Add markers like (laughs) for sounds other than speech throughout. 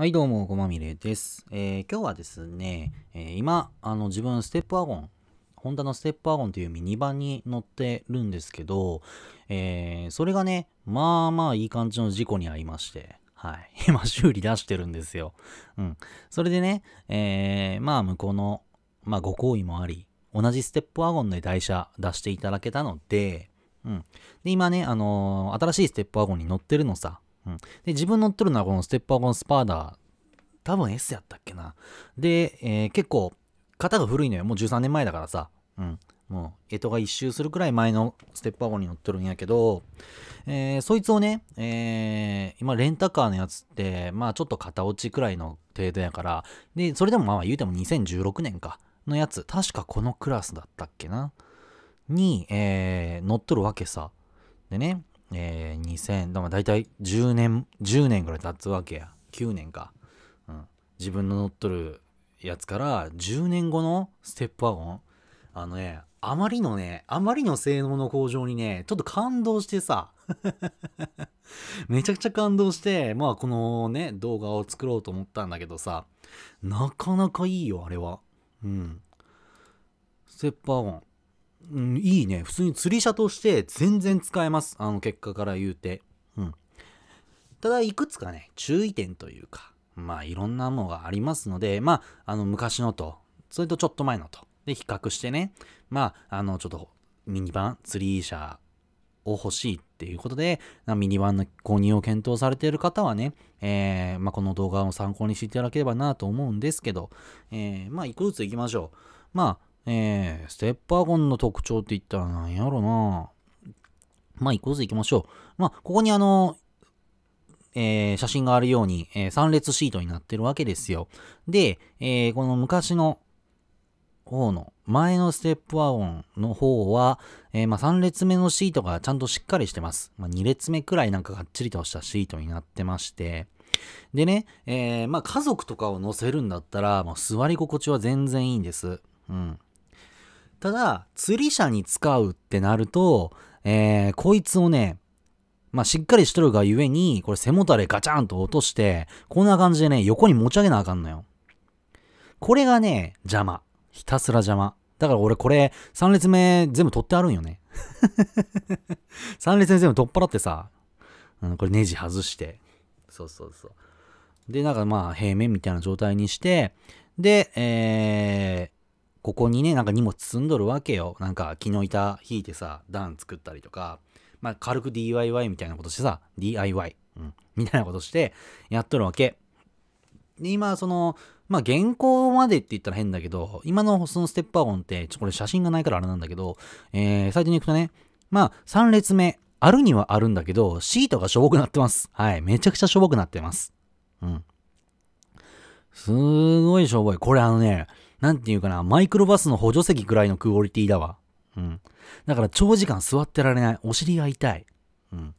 はい、どうも、ごまみれです。えー、今日はですね、えー、今、あの、自分、ステップワゴン、ホンダのステップワゴンというミニバンに乗ってるんですけど、えー、それがね、まあまあいい感じの事故に遭いまして、はい、(laughs) 今、修理出してるんですよ。うん。それでね、えまあ、向こうの、まあ、ご好意もあり、同じステップワゴンで台車出していただけたので、うん。で、今ね、あの新しいステップワゴンに乗ってるのさ、で自分乗ってるのはこのステッパーゴンスパーダ多分 S やったっけなで、えー、結構型が古いのよもう13年前だからさ、うん、もう、干支が一周するくらい前のステップーゴンに乗ってるんやけど、えー、そいつをね、えー、今レンタカーのやつって、まあちょっと型落ちくらいの程度やから、で、それでもまあ言うても2016年か、のやつ、確かこのクラスだったっけな、に、えー、乗っとるわけさ。でね、えー、2000、だまあ大体10年、10年ぐらい経つわけや。9年か。うん。自分の乗っとるやつから10年後のステップワゴンあのね、あまりのね、あまりの性能の向上にね、ちょっと感動してさ、(laughs) めちゃくちゃ感動して、まあこのね、動画を作ろうと思ったんだけどさ、なかなかいいよ、あれは。うん。ステップワゴン。うん、いいね。普通に釣り車として全然使えます。あの結果から言うて。うん。ただ、いくつかね、注意点というか、まあいろんなものがありますので、まあ、あの昔のと、それとちょっと前のと、で比較してね、まあ、あのちょっとミニバン、釣り車を欲しいっていうことで、ミニバンの購入を検討されている方はね、えー、まあ、この動画を参考にしていただければなと思うんですけど、えー、まあ、一個ずつ行きましょう。まあ、えー、ステッパーゴンの特徴って言ったら何やろな。まあ、一個ずつ行きましょう。まあ、ここにあの、えー、写真があるように、えー、3列シートになってるわけですよ。で、えー、この昔の方の、前のステップワゴンの方は、えー、まあ、3列目のシートがちゃんとしっかりしてます。まあ、2列目くらいなんかがっちりとしたシートになってまして、でね、えまあ、家族とかを乗せるんだったら、もう座り心地は全然いいんです。うん。ただ、釣り車に使うってなると、えー、こいつをね、まあ、しっかりしとるがゆえに、これ背もたれガチャンと落として、こんな感じでね、横に持ち上げなあかんのよ。これがね、邪魔。ひたすら邪魔。だから俺これ、3列目全部取ってあるんよね。3 (laughs) 列目全部取っ払ってさ、うん、これネジ外して。そうそうそう。で、なんかまあ平面みたいな状態にして、で、えここにね、なんか荷物積んどるわけよ。なんか木の板引いてさ、段作ったりとか、まあ軽く DIY みたいなことしてさ、DIY、うん、みたいなことしてやっとるわけ。で、今、その、まあ原稿までって言ったら変だけど、今のそのステップワゴンって、ちょ、これ写真がないからあれなんだけど、えー、サイトに行くとね、まあ3列目、あるにはあるんだけど、シートがしょぼくなってます。はい、めちゃくちゃしょぼくなってます。うん。すごいしょぼい。これあのね、なんていうかな、マイクロバスの補助席ぐらいのクオリティだわ。うん。だから長時間座ってられない。お尻が痛い。うん。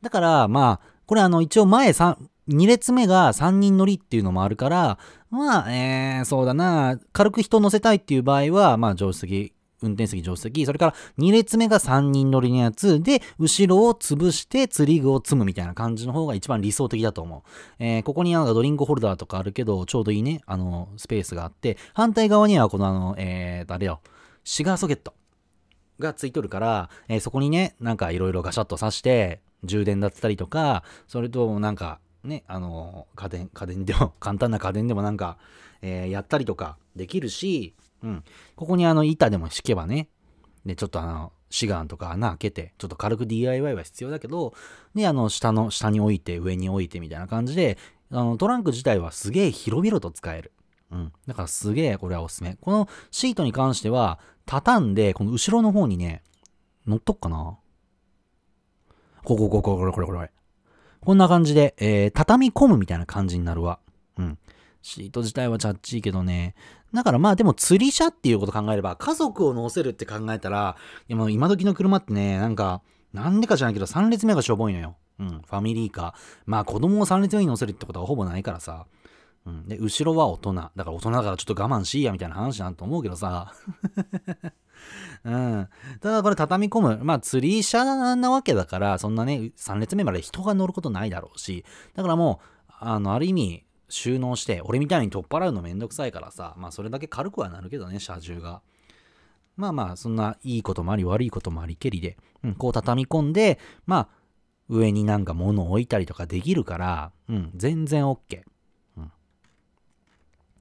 だから、まあ、これあの、一応前3、2列目が3人乗りっていうのもあるから、まあ、えー、そうだな、軽く人乗せたいっていう場合は、まあ、助手席運転席、助手席、それから2列目が3人乗りのやつで、後ろを潰して釣り具を積むみたいな感じの方が一番理想的だと思う。えー、ここになんかドリンクホルダーとかあるけど、ちょうどいいね、あの、スペースがあって、反対側にはこのあの、えー、あれよ、シガーソケットがついとるから、えー、そこにね、なんかいろいろガシャッと挿して、充電だったりとか、それとなんか、ね、あの、家電、家電でも、簡単な家電でもなんか、えー、やったりとかできるし、うん。ここにあの板でも敷けばね、で、ちょっとあの、シガンとか穴開けて、ちょっと軽く DIY は必要だけど、で、あの、下の、下に置いて、上に置いてみたいな感じで、あの、トランク自体はすげえ広々と使える。うん。だからすげえこれはおすすめ。このシートに関しては、畳んで、この後ろの方にね、乗っとくかなここ、ここ、これ、これ、これ。こんな感じで、えー、畳み込むみたいな感じになるわ。うん。シート自体はチャッチいけどね、だからまあでも釣り車っていうこと考えれば、家族を乗せるって考えたら、でも今時の車ってね、なんか、なんでかじゃないけど3列目がしょぼいのよ。うん、ファミリーカー。まあ子供を3列目に乗せるってことはほぼないからさ。うん、で、後ろは大人。だから大人だからちょっと我慢しいやみたいな話なんと思うけどさ。(laughs) うん。ただこれ畳み込む。まあ釣り車なわけだから、そんなね、3列目まで人が乗ることないだろうし。だからもう、あの、ある意味、収納して、俺みたいに取っ払うのめんどくさいからさ、まあそれだけ軽くはなるけどね、車重が。まあまあ、そんないいこともあり悪いこともありけりで、うん、こう畳み込んで、まあ、上になんか物を置いたりとかできるから、うん、全然 OK。うん。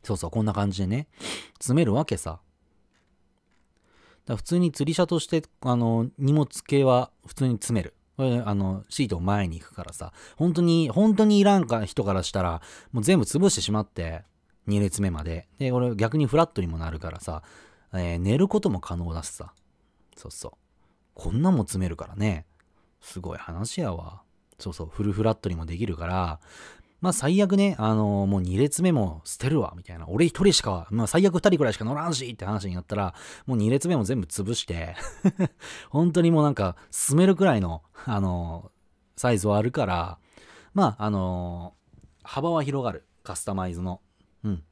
そうそう、こんな感じでね、詰めるわけさ。だ普通に釣り車として、あの、荷物系は普通に詰める。これあのシートを前に行くからさ本当に本当にいらんか人からしたらもう全部潰してしまって2列目までで俺逆にフラットにもなるからさ、えー、寝ることも可能だしさそうそうこんなも詰めるからねすごい話やわそうそうフルフラットにもできるからまあ最悪ね、あのー、もう2列目も捨てるわ、みたいな。俺1人しか、まあ最悪2人くらいしか乗らんしって話になったら、もう2列目も全部潰して (laughs) 本当にもうなんか、進めるくらいの、あのー、サイズはあるから、まあ、あのー、幅は広がる。カスタマイズの。うん。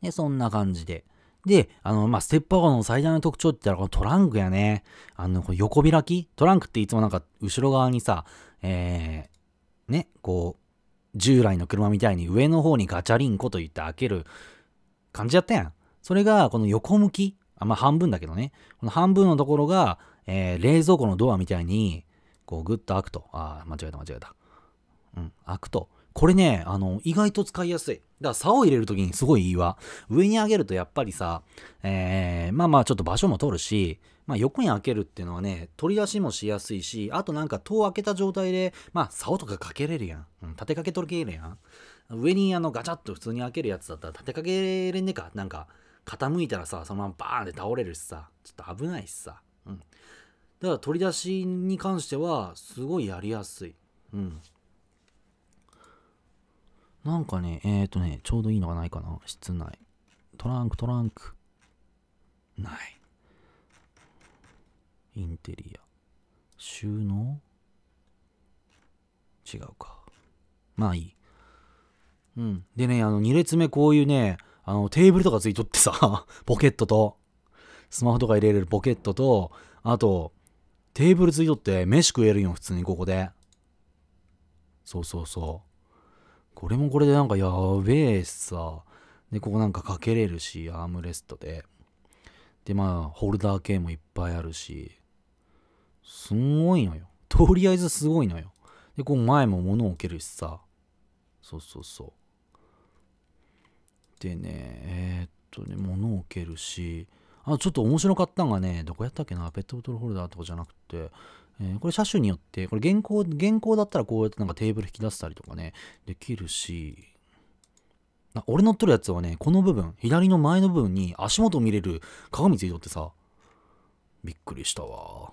で、そんな感じで。で、あの、まあ、ステップアゴの最大の特徴って言ったら、このトランクやね。あの、横開きトランクっていつもなんか、後ろ側にさ、えー、ね、こう、従来の車みたいに上の方にガチャリンコといって開ける感じやったやん。それが、この横向き、あまあ、半分だけどね、この半分のところが、えー、冷蔵庫のドアみたいに、こう、ぐっと開くと。ああ、間違えた間違えた。うん、開くと。これね、あの、意外と使いやすい。だから、竿を入れるときにすごいいいわ。上に上げるとやっぱりさ、えー、まあまあちょっと場所も取るし、まあ、横に開けるっていうのはね、取り出しもしやすいし、あとなんか戸を開けた状態で、まあ、竿とかかけれるやん。うん、立てかけとるけるやん。上にあのガチャッと普通に開けるやつだったら立てかけれんねか。なんか、傾いたらさ、そのままバーンって倒れるしさ、ちょっと危ないしさ。うん。だから取り出しに関しては、すごいやりやすい。うん。なんかね、えっ、ー、とね、ちょうどいいのがないかな、室内。トランク、トランク。ない。インテリア収納違うかまあいいうんでねあの2列目こういうねあのテーブルとかついとってさ (laughs) ポケットとスマホとか入れれるポケットとあとテーブルついとって飯食えるよ普通にここでそうそうそうこれもこれでなんかやべえしさでここなんかかけれるしアームレストででまあホルダー系もいっぱいあるしすごいのよ。とりあえずすごいのよ。で、こう前も物を置けるしさ。そうそうそう。でね、えー、っとね、物を置けるし、あ、ちょっと面白かったんがね、どこやったっけな、ペットボトルホルダーとかじゃなくて、えー、これ車種によって、これ原稿、原稿だったらこうやってなんかテーブル引き出したりとかね、できるし、な俺乗っとるやつはね、この部分、左の前の部分に足元見れる鏡ついとってさ、びっくりしたわ。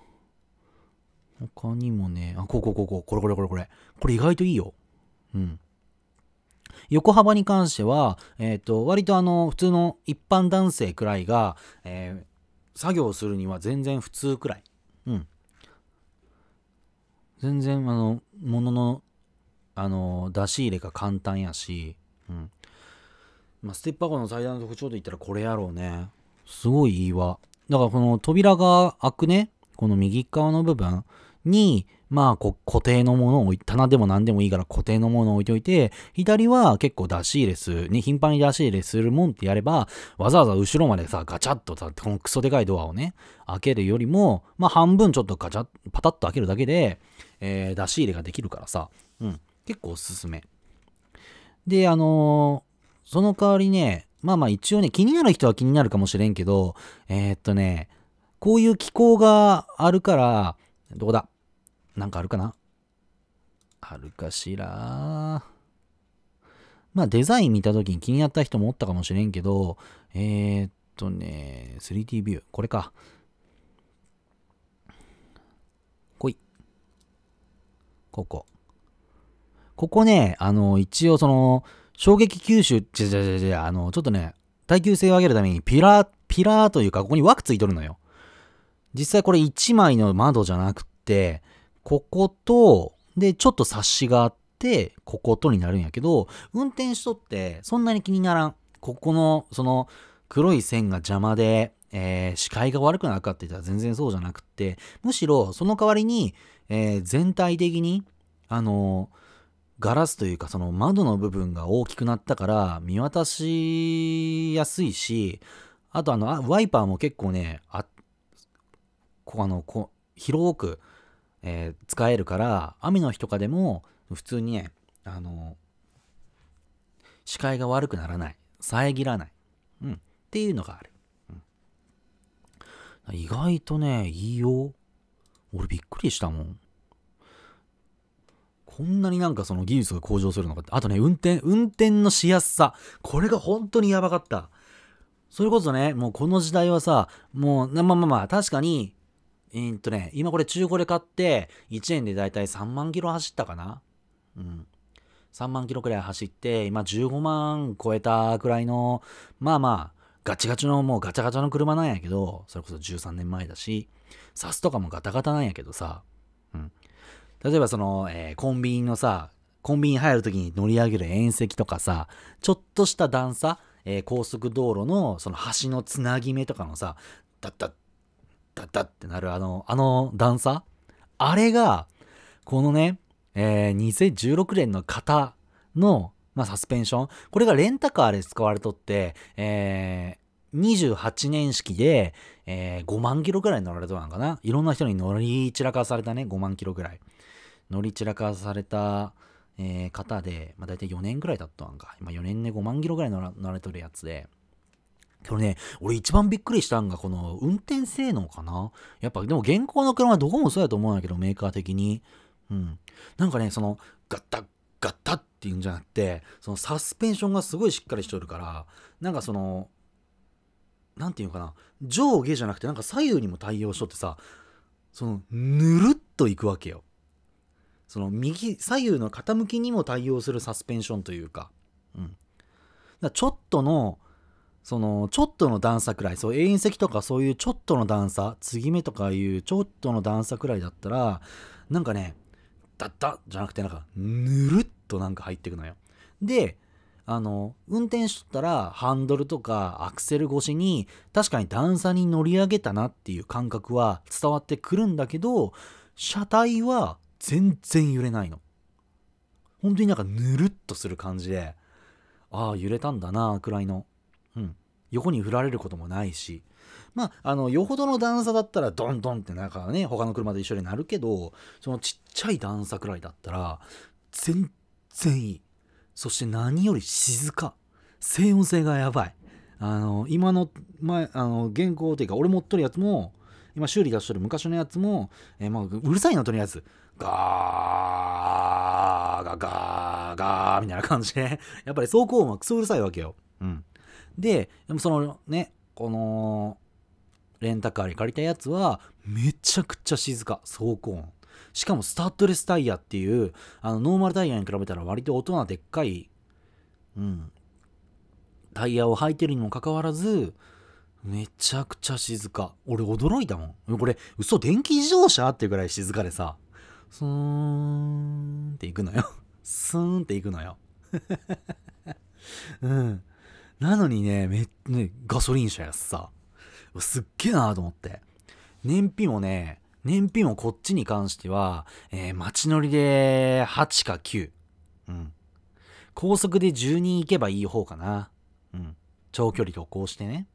他にもね、あ、こうこうこうこう、これこれこれこれ。これ意外といいよ。うん。横幅に関しては、えっ、ー、と、割とあの、普通の一般男性くらいが、えー、作業するには全然普通くらい。うん。全然、あの、ものの、あの、出し入れが簡単やし、うん。まあ、ステップ箱の最大の特徴といったらこれやろうね。すごいいいわ。だからこの扉が開くね、この右側の部分、に、まあ、固定のものを、棚でも何でもいいから固定のものを置いておいて、左は結構出し入れする、ね、頻繁に出し入れするもんってやれば、わざわざ後ろまでさ、ガチャッとさ、このクソでかいドアをね、開けるよりも、まあ、半分ちょっとガチャッ、パタッと開けるだけで、えー、出し入れができるからさ、うん、結構おすすめ。で、あのー、その代わりね、まあまあ一応ね、気になる人は気になるかもしれんけど、えー、っとね、こういう機構があるから、どこだなんかあるかなあるかしらまあデザイン見た時に気になった人もおったかもしれんけど、えー、っとね、3D ビュー、これか。こい。ここ。ここね、あの、一応その、衝撃吸収、じゃじゃじゃじゃ、あの、ちょっとね、耐久性を上げるためにピラー、ピラーというか、ここに枠ついとるのよ。実際これ1枚の窓じゃなくて、ここと、で、ちょっと察しがあって、こことになるんやけど、運転しとって、そんなに気にならん。ここの、その、黒い線が邪魔で、えー、視界が悪くなるかって言ったら全然そうじゃなくって、むしろ、その代わりに、えー、全体的に、あのガラスというかその窓の部分が大きくなったから見渡しやすいしあとあのワイパーも結構ねあこうあのこう広くえー、使えるから、雨の日とかでも、普通にね、あの、視界が悪くならない。遮らない。うん。っていうのがある。うん、意外とね、いいよ。俺びっくりしたもん。こんなになんかその技術が向上するのかって。あとね、運転、運転のしやすさ。これが本当にやばかった。それこそね、もうこの時代はさ、もう、まあまあまあ、確かに、えー、っとね、今これ中古で買って、1円でだいたい3万キロ走ったかなうん。3万キロくらい走って、今15万超えたくらいの、まあまあ、ガチガチのもうガチャガチャの車なんやけど、それこそ13年前だし、サスとかもガタガタなんやけどさ、うん。例えばその、えー、コンビニのさ、コンビニ入るときに乗り上げる縁石とかさ、ちょっとした段差、えー、高速道路のその橋のつなぎ目とかのさ、ダッダッッダッってなるあの、あの段差あれが、このね、えー、2016年の型の、まあ、サスペンション。これがレンタカーで使われとって、えー、28年式で、えー、5万キロぐらい乗られたのかないろんな人に乗り散らかされたね、5万キロぐらい。乗り散らかされた、えー、方で、まあ、大体4年ぐらいだったのか。今4年で5万キロぐらい乗ら乗られとるやつで。これね、俺一番びっくりしたんが、この運転性能かな。やっぱ、でも現行の車どこもそうやと思うんだけど、メーカー的に。うん。なんかね、その、ガッタッガッタッっていうんじゃなくて、そのサスペンションがすごいしっかりしとるから、なんかその、なんていうのかな、上下じゃなくてなんか左右にも対応しとってさ、その、ぬるっといくわけよ。その右、左右の傾きにも対応するサスペンションというか、うん。だちょっとの、そのちょっとの段差くらいそう遠石とかそういうちょっとの段差継ぎ目とかいうちょっとの段差くらいだったらなんかねダッダじゃなくてなんかぬるっとなんか入ってくのよであの運転しとったらハンドルとかアクセル越しに確かに段差に乗り上げたなっていう感覚は伝わってくるんだけど車体は全然揺れないの本当になんかぬるっとする感じでああ揺れたんだなくらいのうん、横に振られることもないし、まあ、あの、よほどの段差だったら、ドンドンってなんかね、他の車と一緒になるけど、そのちっちゃい段差くらいだったら、全然いい。そして何より静か。静音性がやばい。あの、今の、前、あの、原稿というか、俺持っとるやつも、今修理出しとる昔のやつも、えー、まあ、うるさいな、とりあえず。ガー、ガー、ガー、ガー、みたいな感じで、やっぱり走行音はクソうるさいわけよ。うん。で、でもそのね、この、レンタカーに借りたやつは、めちゃくちゃ静か、走行音。しかもスタッドレスタイヤっていう、あの、ノーマルタイヤに比べたら割と音がでっかい、うん、タイヤを履いてるにもかかわらず、めちゃくちゃ静か。俺驚いたもん。これ、嘘、電気自動車ってぐらい静かでさ、スーンって行くのよ。(laughs) スーンって行くのよ。(laughs) うん。なのにね、めね、ガソリン車やすさ。すっげえなーと思って。燃費もね、燃費もこっちに関しては、えー、街乗りで8か9。うん。高速で10人行けばいい方かな。うん。長距離旅行してね。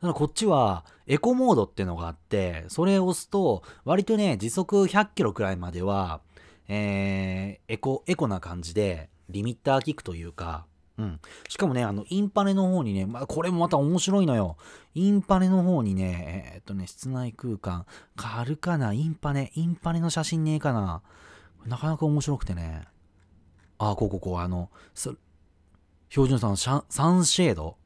ただこっちはエコモードってのがあって、それを押すと、割とね、時速100キロくらいまでは、えー、エコ、エコな感じで、リミッター効くというか、うん。しかもね、あの、インパネの方にね、まあ、これもまた面白いのよ。インパネの方にね、えー、っとね、室内空間、軽かなインパネ、インパネの写真ねえかななかなか面白くてね。あ、こうこうこう、あの、標準さんのサンシェード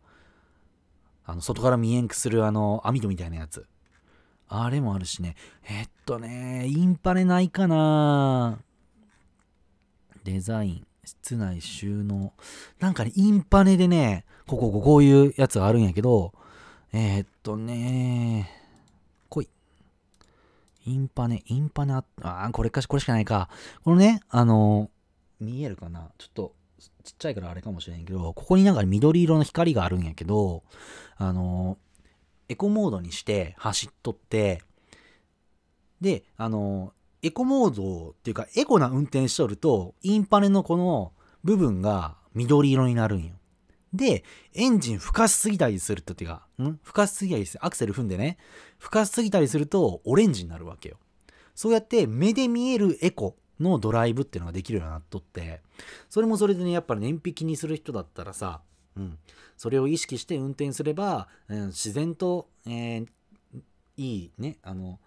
あの、外から見えんくするあの、網戸みたいなやつ。あれもあるしね。えっとね、インパネないかなデザイン。室内収納。なんかね、インパネでね、ここ、こういうやつがあるんやけど、えー、っとね来い。インパネ、インパネあ、あこれかし、これしかないか。このね、あのー、見えるかなちょっと、ちっちゃいからあれかもしれんけど、ここになんか緑色の光があるんやけど、あのー、エコモードにして走っとって、で、あのーエコモードっていうか、エコな運転しとると、インパネのこの部分が緑色になるんよ。で、エンジン吹かしすぎたりすると、てか、ん吹かしすぎたりする。アクセル踏んでね、吹かしすぎたりすると、オレンジになるわけよ。そうやって目で見えるエコのドライブっていうのができるようになっとって、それもそれでね、やっぱり燃費気にする人だったらさ、うん、それを意識して運転すれば、うん、自然と、えー、いいね、あの、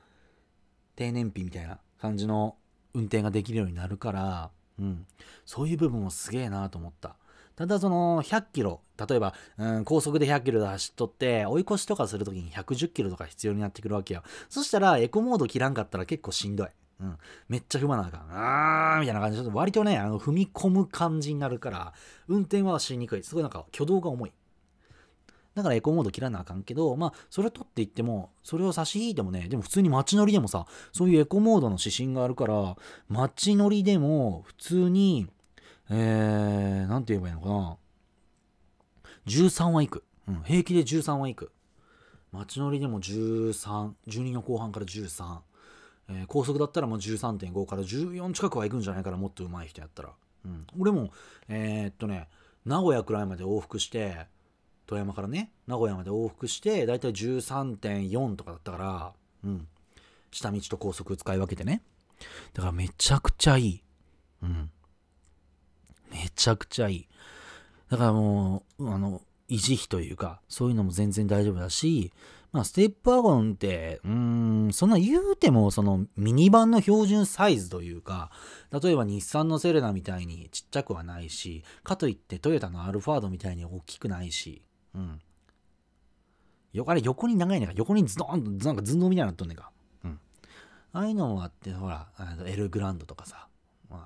低燃費みたいな感じの運転ができるようになるから、うん、そういう部分もすげえなと思った。ただその100キロ、例えば、うん、高速で100キロで走っとって、追い越しとかするときに110キロとか必要になってくるわけよ。そしたらエコモード切らんかったら結構しんどい。うん、めっちゃ踏まなあかん。あーみたいな感じで、割とね、あの踏み込む感じになるから、運転はしにくい。すごいなんか挙動が重い。だからエコモード切らなあかんけど、まあ、それ取っていっても、それを差し引いてもね、でも普通に街乗りでもさ、そういうエコモードの指針があるから、街乗りでも普通に、えー、なんて言えばいいのかな。13は行く。うん、平気で13は行く。街乗りでも13、12の後半から13。えー、高速だったらもう13.5から14近くは行くんじゃないからもっと上手い人やったら。うん、俺も、えー、っとね、名古屋くらいまで往復して、富山からね名古屋まで往復してだいたい13.4とかだったからうん下道と高速使い分けてねだからめちゃくちゃいいうんめちゃくちゃいいだからもうあの維持費というかそういうのも全然大丈夫だしまあステップワゴンってうーんそんな言うてもそのミニバンの標準サイズというか例えば日産のセレナみたいにちっちゃくはないしかといってトヨタのアルファードみたいに大きくないしうん。よ、あれ横に長いねんか。横にズドンと、なんかズドンみたいになっとんねんか。うん。ああいうのもあって、ほら、エルグランドとかさ。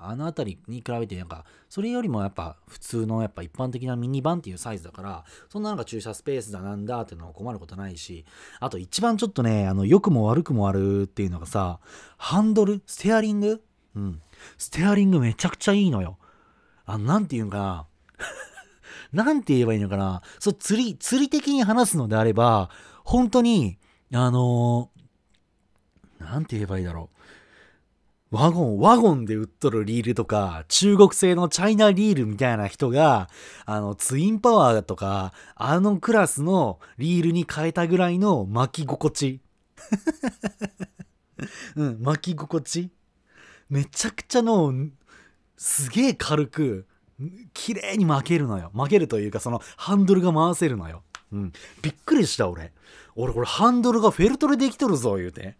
あの辺りに比べて、なんか、それよりもやっぱ普通のやっぱ一般的なミニバンっていうサイズだから、そんななんか駐車スペースだなんだっていうのは困ることないし、あと一番ちょっとね、あの、良くも悪くもあるっていうのがさ、ハンドルステアリングうん。ステアリングめちゃくちゃいいのよ。あの、なんていうんかな。(laughs) なんて言えばいいのかな。そう、釣り、釣り的に話すのであれば、本当に、あのー、なんて言えばいいだろう。ワゴン、ワゴンで売っとるリールとか、中国製のチャイナリールみたいな人が、あの、ツインパワーとか、あのクラスのリールに変えたぐらいの巻き心地。(laughs) うん、巻き心地。めちゃくちゃの、すげえ軽く、綺麗に負けるのよ。負けるというか、そのハンドルが回せるのよ。うん。びっくりした俺。俺これハンドルがフェルトでできとるぞ、言うて。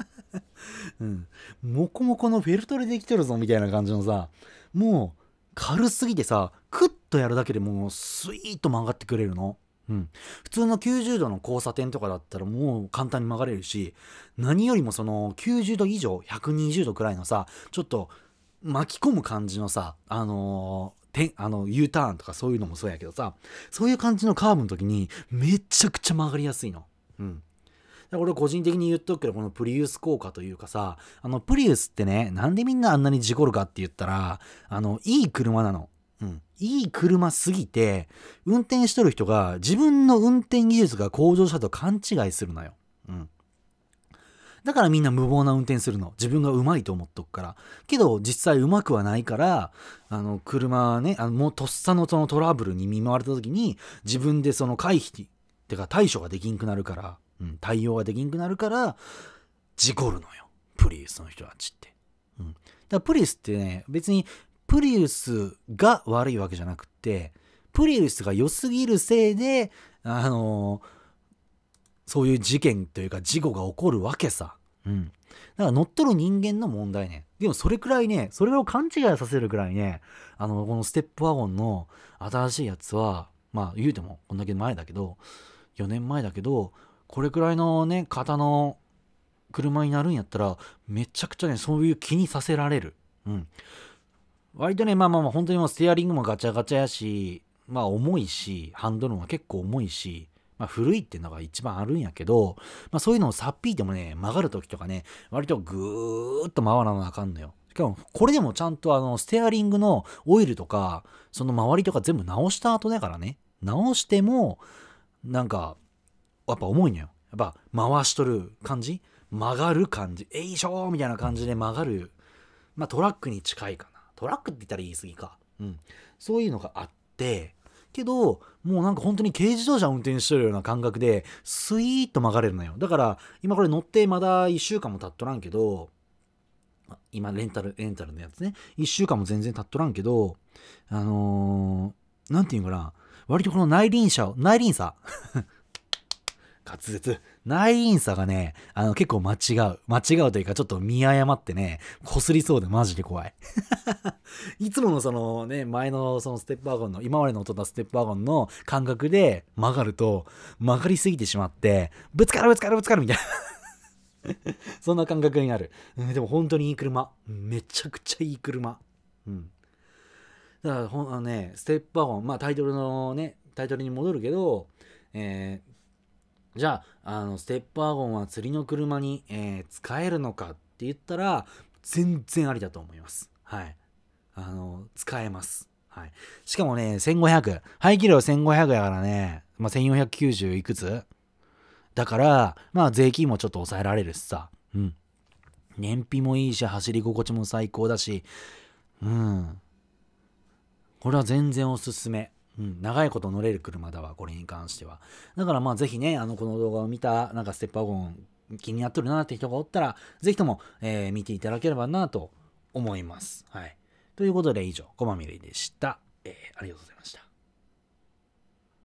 (laughs) うん。もこもこのフェルトでできとるぞ、みたいな感じのさ、もう軽すぎてさ、クッとやるだけでもうスイーッと曲がってくれるの。うん、普通の90度の交差点とかだったらもう簡単に曲がれるし何よりもその90度以上120度くらいのさちょっと巻き込む感じのさ、あのー、てあの U ターンとかそういうのもそうやけどさそういう感じのカーブの時にめちゃくちゃ曲がりやすいの。うんこれ個人的に言っとくけど、このプリウス効果というかさ、あの、プリウスってね、なんでみんなあんなに事故るかって言ったら、あの、いい車なの。うん。いい車すぎて、運転しとる人が自分の運転技術が向上したと勘違いするのよ。うん。だからみんな無謀な運転するの。自分がうまいと思っとくから。けど、実際うまくはないから、あの、車ね、あの、もうとっさのそのトラブルに見舞われた時に、自分でその回避、てか対処ができんくなるから、うん、対応ができんくなるから、事故るのよ。プリウスの人たちって。うん。だからプリウスってね、別にプリウスが悪いわけじゃなくって、プリウスが良すぎるせいで、あのー、そういう事件というか事故が起こるわけさ。うん。だから乗っ取る人間の問題ね。でもそれくらいね、それを勘違いさせるくらいね、あの、このステップワゴンの新しいやつは、まあ言うてもこんだけ前だけど、4年前だけど、これくらいのね、型の車になるんやったら、めちゃくちゃね、そういう気にさせられる。うん。割とね、まあまあまあ、本当にもうステアリングもガチャガチャやし、まあ重いし、ハンドルも結構重いし、まあ、古いっていうのが一番あるんやけど、まあ、そういうのをさっぴいてもね、曲がる時とかね、割とぐーっと回らなあかんのよ。しかも、これでもちゃんとあの、ステアリングのオイルとか、その周りとか全部直した後だからね、直しても、なんか、やっぱ重いのよ。やっぱ回しとる感じ曲がる感じ。えいしょーみたいな感じで曲がる。まあトラックに近いかな。トラックって言ったら言い過ぎか。うん。そういうのがあって、けど、もうなんか本当に軽自動車を運転してるような感覚で、スイーッと曲がれるのよ。だから、今これ乗ってまだ1週間も経っとらんけど、今レンタル、レンタルのやつね。1週間も全然経っとらんけど、あのー、なんて言うかな、割とこの内輪車、内輪差滑舌。ナインさがね、あの、結構間違う。間違うというか、ちょっと見誤ってね、擦りそうでマジで怖い。(laughs) いつものそのね、前のそのステップワゴンの、今までの音だステップワゴンの感覚で曲がると、曲がりすぎてしまって、ぶつかるぶつかるぶつかるみたいな。(laughs) そんな感覚になる。でも本当にいい車。めちゃくちゃいい車。うん。だからほんあのね、ステップワゴン、まあタイトルのね、タイトルに戻るけど、えー、じゃあ、あの、ステップワゴンは釣りの車に、えー、使えるのかって言ったら、全然ありだと思います。はい。あの、使えます。はい。しかもね、1500。排気量1500やからね、まあ、1490いくつだから、まあ、税金もちょっと抑えられるしさ。うん。燃費もいいし、走り心地も最高だし、うん。これは全然おすすめ。うん、長いこと乗れる車だわ、これに関しては。だからまあぜひね、あの、この動画を見た、なんかステップワゴン気になっとるなって人がおったら、ぜひとも、えー、見ていただければなと思います。はい。ということで以上、こまみれでした。えー、ありがとうございました。